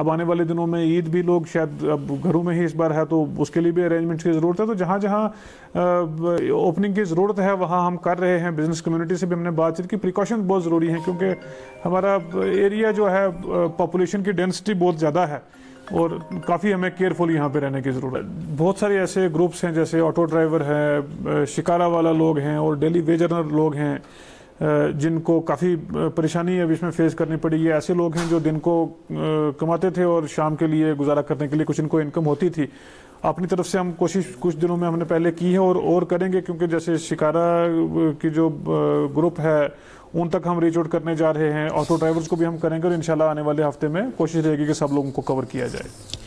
अब आने वाले दिनों में ईद भी लोग शायद अब घरों में ही इस बार है तो उसके लिए भी अरेंजमेंट्स की ज़रूरत है तो जहाँ जहाँ ओपनिंग की ज़रूरत है वहाँ हम कर रहे हैं बिज़नेस कम्युनिटी से भी हमने बातचीत की प्रिकॉशन बहुत ज़रूरी हैं क्योंकि हमारा एरिया जो है पॉपुलेशन की डेंसिटी बहुत ज़्यादा है और काफ़ी हमें केयरफुल यहाँ पे रहने की ज़रूरत है बहुत सारे ऐसे ग्रुप्स हैं जैसे ऑटो ड्राइवर हैं शिकारा वाला लोग हैं और डेली वेजरनर लोग हैं जिनको काफ़ी परेशानी अब इसमें फेस करनी पड़ी ये ऐसे लोग हैं जो दिन को कमाते थे और शाम के लिए गुजारा करने के लिए कुछ इनको इनकम होती थी अपनी तरफ से हम कोशिश कुछ दिनों में हमने पहले की है और और करेंगे क्योंकि जैसे शिकारा की जो ग्रुप है उन तक हम रीच आउट करने जा रहे हैं ऑटो ड्राइवर्स को भी हम करेंगे और इंशाल्लाह आने वाले हफ्ते में कोशिश रहेगी कि सब लोगों को कवर किया जाए